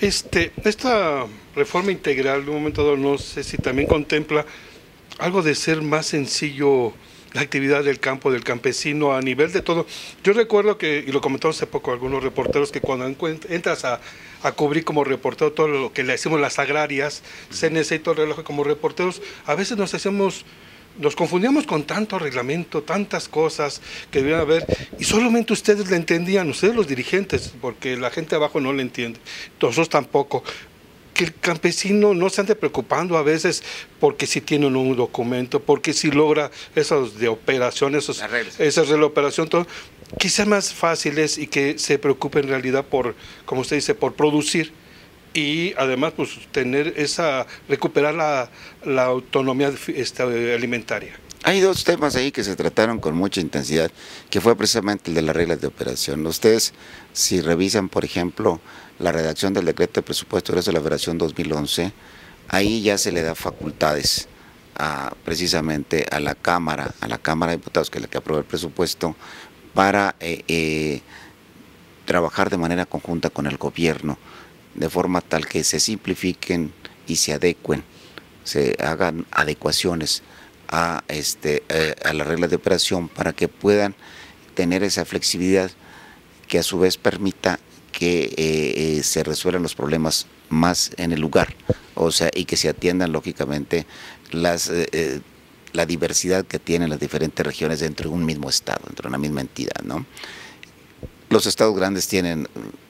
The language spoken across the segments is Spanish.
este, esta reforma integral de un momento no sé si también contempla algo de ser más sencillo la actividad del campo, del campesino, a nivel de todo. Yo recuerdo que, y lo comentaron hace poco algunos reporteros, que cuando entras a, a cubrir como reportero todo lo que le decimos las agrarias, CNC y todo el reloj como reporteros, a veces nos hacemos nos confundíamos con tanto reglamento, tantas cosas que debían haber, y solamente ustedes le entendían, ustedes los dirigentes, porque la gente abajo no le entiende, nosotros tampoco. Que el campesino no se ande preocupando a veces porque si tiene un documento, porque si logra esas de operación, esos, esas de la operación, todo, que sean más fáciles y que se preocupen en realidad por, como usted dice, por producir y además pues tener esa recuperar la, autonomía este, alimentaria. Hay dos temas ahí que se trataron con mucha intensidad, que fue precisamente el de las reglas de operación. Ustedes, si revisan, por ejemplo, la redacción del decreto de presupuesto de la operación 2011, ahí ya se le da facultades a, precisamente a la Cámara, a la Cámara de Diputados, que es la que aprueba el presupuesto, para eh, eh, trabajar de manera conjunta con el gobierno de forma tal que se simplifiquen y se adecuen, se hagan adecuaciones a, este, eh, a las reglas de operación para que puedan tener esa flexibilidad que a su vez permita que eh, eh, se resuelvan los problemas más en el lugar, o sea, y que se atiendan lógicamente las la diversidad que tienen las diferentes regiones dentro de un mismo estado, dentro de una misma entidad, ¿no? los estados grandes tienen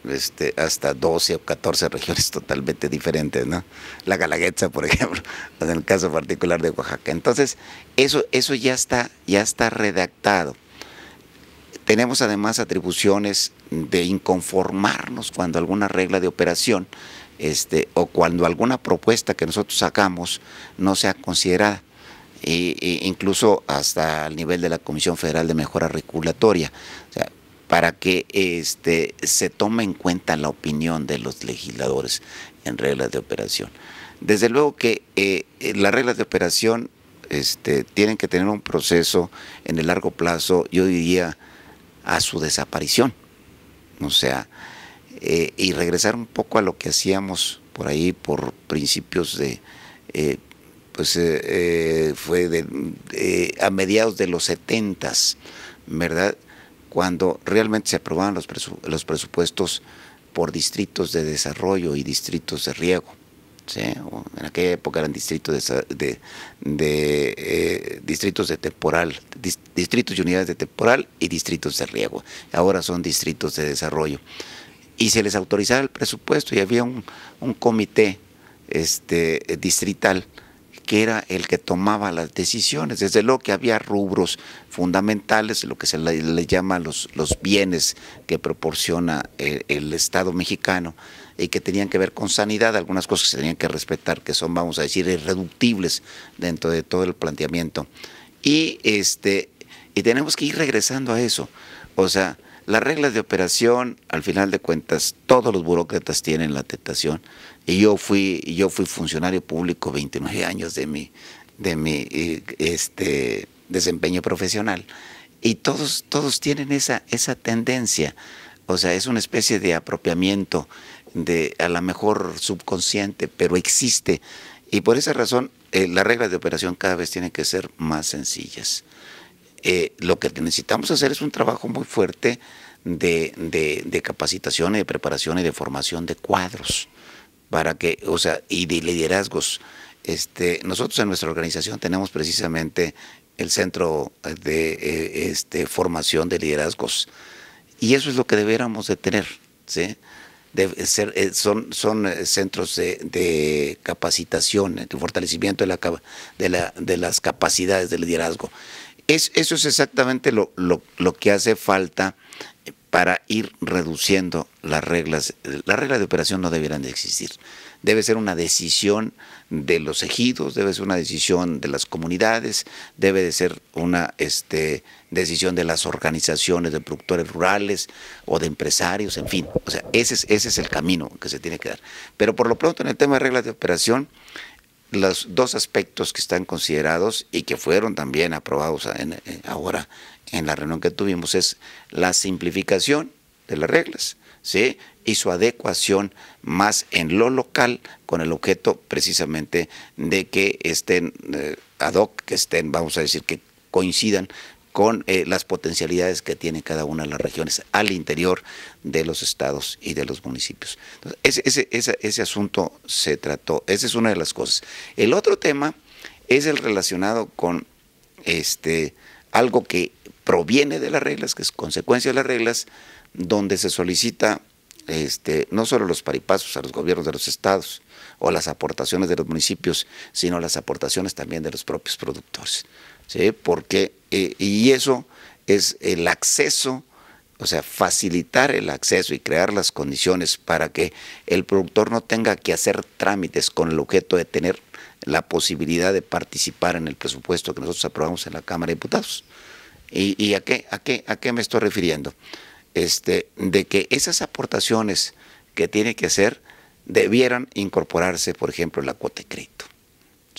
este, hasta 12 o 14 regiones totalmente diferentes, ¿no? La Galaguetza, por ejemplo, en el caso particular de Oaxaca. Entonces, eso, eso ya, está, ya está redactado. Tenemos además atribuciones de inconformarnos cuando alguna regla de operación este, o cuando alguna propuesta que nosotros sacamos no sea considerada. E, incluso hasta el nivel de la Comisión Federal de Mejora Regulatoria. O sea, para que este, se tome en cuenta la opinión de los legisladores en reglas de operación. Desde luego que eh, eh, las reglas de operación este, tienen que tener un proceso en el largo plazo, yo diría, a su desaparición. O sea, eh, y regresar un poco a lo que hacíamos por ahí, por principios de, pues fue a mediados de los setentas, ¿verdad? cuando realmente se aprobaban los, presupuestos por distritos de desarrollo y distritos de riego. en aquella época eran distritos de, eh, distritos de temporal, distritos y unidades de temporal y distritos de riego. Ahora son distritos de desarrollo. Y se les autorizaba el presupuesto y había un, comité este, distrital que era el que tomaba las decisiones. Desde luego que había rubros fundamentales, lo que se le, llama los, los, bienes que proporciona eh, el, Estado mexicano y que tenían que ver con sanidad, algunas cosas que se tenían que respetar, que son, vamos a decir, irreductibles dentro de todo el planteamiento. Y, este, y tenemos que ir regresando a eso. O sea, las reglas de operación, al final de cuentas, todos los burócratas tienen la tentación. Y yo fui, yo fui funcionario público 29 años de mi, de mi eh, este, desempeño profesional. Y todos, todos tienen esa, esa tendencia. O sea, es una especie de apropiamiento de a lo mejor subconsciente, pero existe. Y por esa razón, eh, las reglas de operación cada vez tienen que ser más sencillas. Eh, lo que necesitamos hacer es un trabajo muy fuerte de, capacitación y de preparación y de formación de cuadros para que, o sea, y de liderazgos. Este, nosotros en nuestra organización tenemos precisamente el centro de eh, este, formación de liderazgos y eso es lo que deberíamos de tener, ¿sí? De ser, eh, son, son centros de, de, capacitación, de fortalecimiento de, la, de, la, de las capacidades de liderazgo. Es, eso es exactamente lo, lo, que hace falta para ir reduciendo las reglas. Las reglas de operación no debieran de existir. Debe ser una decisión de los ejidos, debe ser una decisión de las comunidades, debe de ser una este, decisión de las organizaciones de productores rurales o de empresarios, en fin. O sea, ese es, ese es el camino que se tiene que dar. Pero por lo pronto en el tema de reglas de operación, los dos aspectos que están considerados y que fueron también aprobados eh, ahora en la reunión que tuvimos es la simplificación de las reglas ¿sí? y su adecuación más en lo local con el objeto precisamente de que estén eh, ad hoc, que estén, vamos a decir, que coincidan con eh, las potencialidades que tiene cada una de las regiones al interior de los estados y de los municipios. ese, ese, ese, ese asunto se trató, esa es una de las cosas. El otro tema es el relacionado con este, algo que proviene de las reglas, que es consecuencia de las reglas, donde se solicita este, no solo los paripasos a los gobiernos de los estados o las aportaciones de los municipios, sino las aportaciones también de los propios productores. Porque, eh, y eso es el acceso, o sea, facilitar el acceso y crear las condiciones para que el productor no tenga que hacer trámites con el objeto de tener la posibilidad de participar en el presupuesto que nosotros aprobamos en la Cámara de Diputados. ¿Y, y a, qué, a, qué, a qué me estoy refiriendo? este, de que esas aportaciones que tiene que hacer debieran incorporarse, por ejemplo, la cuota de crédito.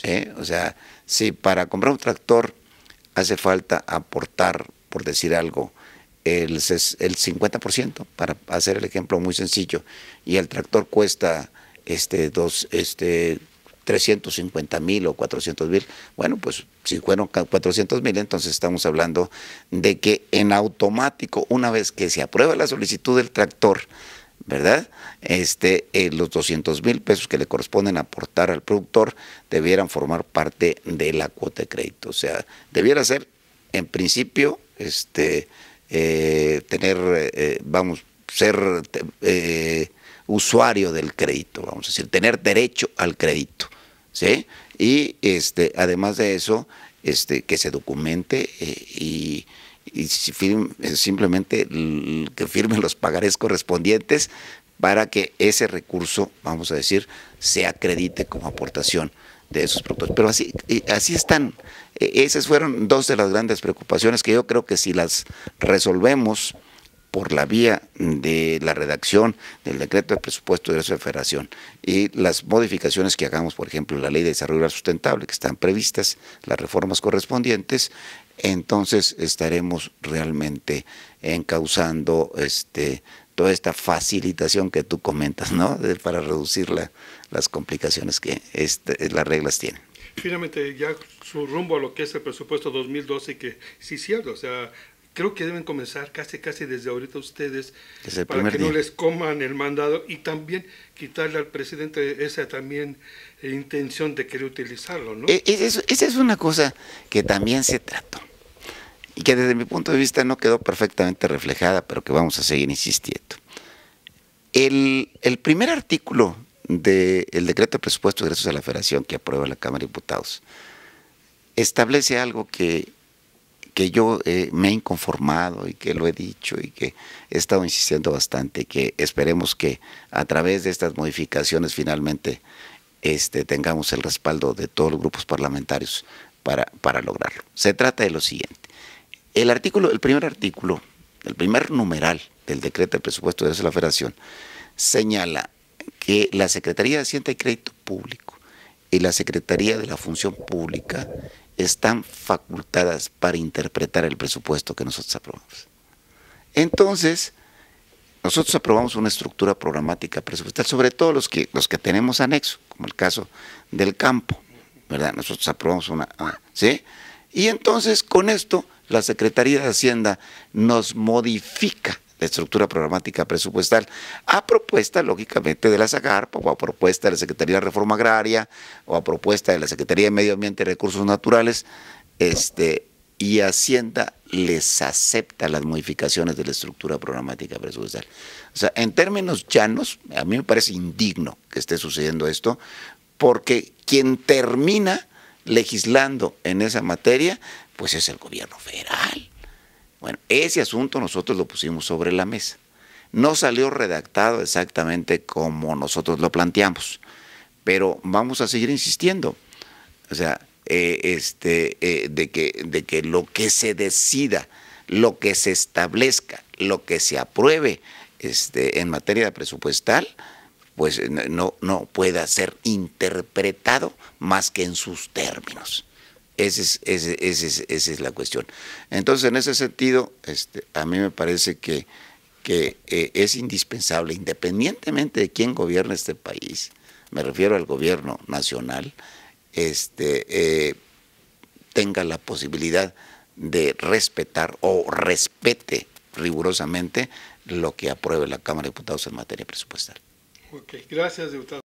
¿eh? O sea, si para comprar un tractor hace falta aportar, por decir algo, el, el 50%, para hacer el ejemplo muy sencillo, y el tractor cuesta este, dos, este, 350 mil o 400 mil. Bueno, pues si fueron 400 mil, entonces estamos hablando de que en automático, una vez que se aprueba la solicitud del tractor, ¿verdad? Este, eh, los 200 mil pesos que le corresponden aportar al productor debieran formar parte de la cuota de crédito. O sea, debiera ser, en principio, este, eh, tener, eh, vamos, ser usuario del crédito, vamos a decir, tener derecho al crédito. ¿sí? Y este, además de eso, este, que se documente eh, y, y eh, simplemente que firmen los pagarés correspondientes para que ese recurso, vamos a decir, se acredite como aportación de esos productos. Pero así, así están. E, esas fueron dos de las grandes preocupaciones que yo creo que si las resolvemos, por la vía de la redacción del decreto de presupuesto de la Federación y las modificaciones que hagamos, por ejemplo, la ley de desarrollo sustentable, que están previstas, las reformas correspondientes, entonces estaremos realmente encauzando este, toda esta facilitación que tú comentas, ¿no? para reducir las complicaciones que este, las reglas tienen finalmente ya su rumbo a lo que es el presupuesto 2012 que sí cierto, o sea, creo que deben comenzar casi casi desde ahorita ustedes para que no les coman el mandado y también quitarle al presidente esa también eh, intención de querer utilizarlo, ¿no? E, e, esa es una cosa que también se trató y que desde mi punto de vista no quedó perfectamente reflejada, pero que vamos a seguir insistiendo. El, primer artículo del decreto de presupuesto de ingresos a la federación que aprueba la Cámara de Diputados establece algo que que yo eh, me he inconformado y que lo he dicho y que he estado insistiendo bastante, que esperemos que a través de estas modificaciones finalmente este, tengamos el respaldo de todos los grupos parlamentarios para, para lograrlo. Se trata de lo siguiente. El artículo, el primer artículo, el primer numeral del decreto de presupuesto de la Federación señala que la Secretaría de Hacienda y Crédito Público y la Secretaría de la Función Pública están facultadas para interpretar el presupuesto que nosotros aprobamos. Entonces, nosotros aprobamos una estructura programática presupuestal, sobre todo los que, los que tenemos anexo, como el caso del campo, ¿verdad? Nosotros aprobamos una, ¿sí? Y entonces, con esto, la Secretaría de Hacienda nos modifica la estructura programática presupuestal, a propuesta, lógicamente, de la SAGARPA, o a propuesta de la Secretaría de Reforma Agraria, o a propuesta de la Secretaría de Medio Ambiente y Recursos Naturales, este, y Hacienda les acepta las modificaciones de la estructura programática presupuestal. O sea, en términos llanos, a mí me parece indigno que esté sucediendo esto, porque quien termina legislando en esa materia, pues es el gobierno federal. Bueno, ese asunto nosotros lo pusimos sobre la mesa. No salió redactado exactamente como nosotros lo planteamos, pero vamos a seguir insistiendo. O sea, eh, este, eh, de, que, de lo que se decida, lo que se establezca, lo que se apruebe este, en materia presupuestal, pues no, no pueda ser interpretado más que en sus términos es, esa es la cuestión. Entonces, en ese sentido, este, a mí me parece que, que eh, es indispensable, independientemente de quién gobierne este país, me refiero al gobierno nacional, este, eh, tenga la posibilidad de respetar o respete rigurosamente lo que apruebe la Cámara de Diputados en materia presupuestal. gracias, diputado.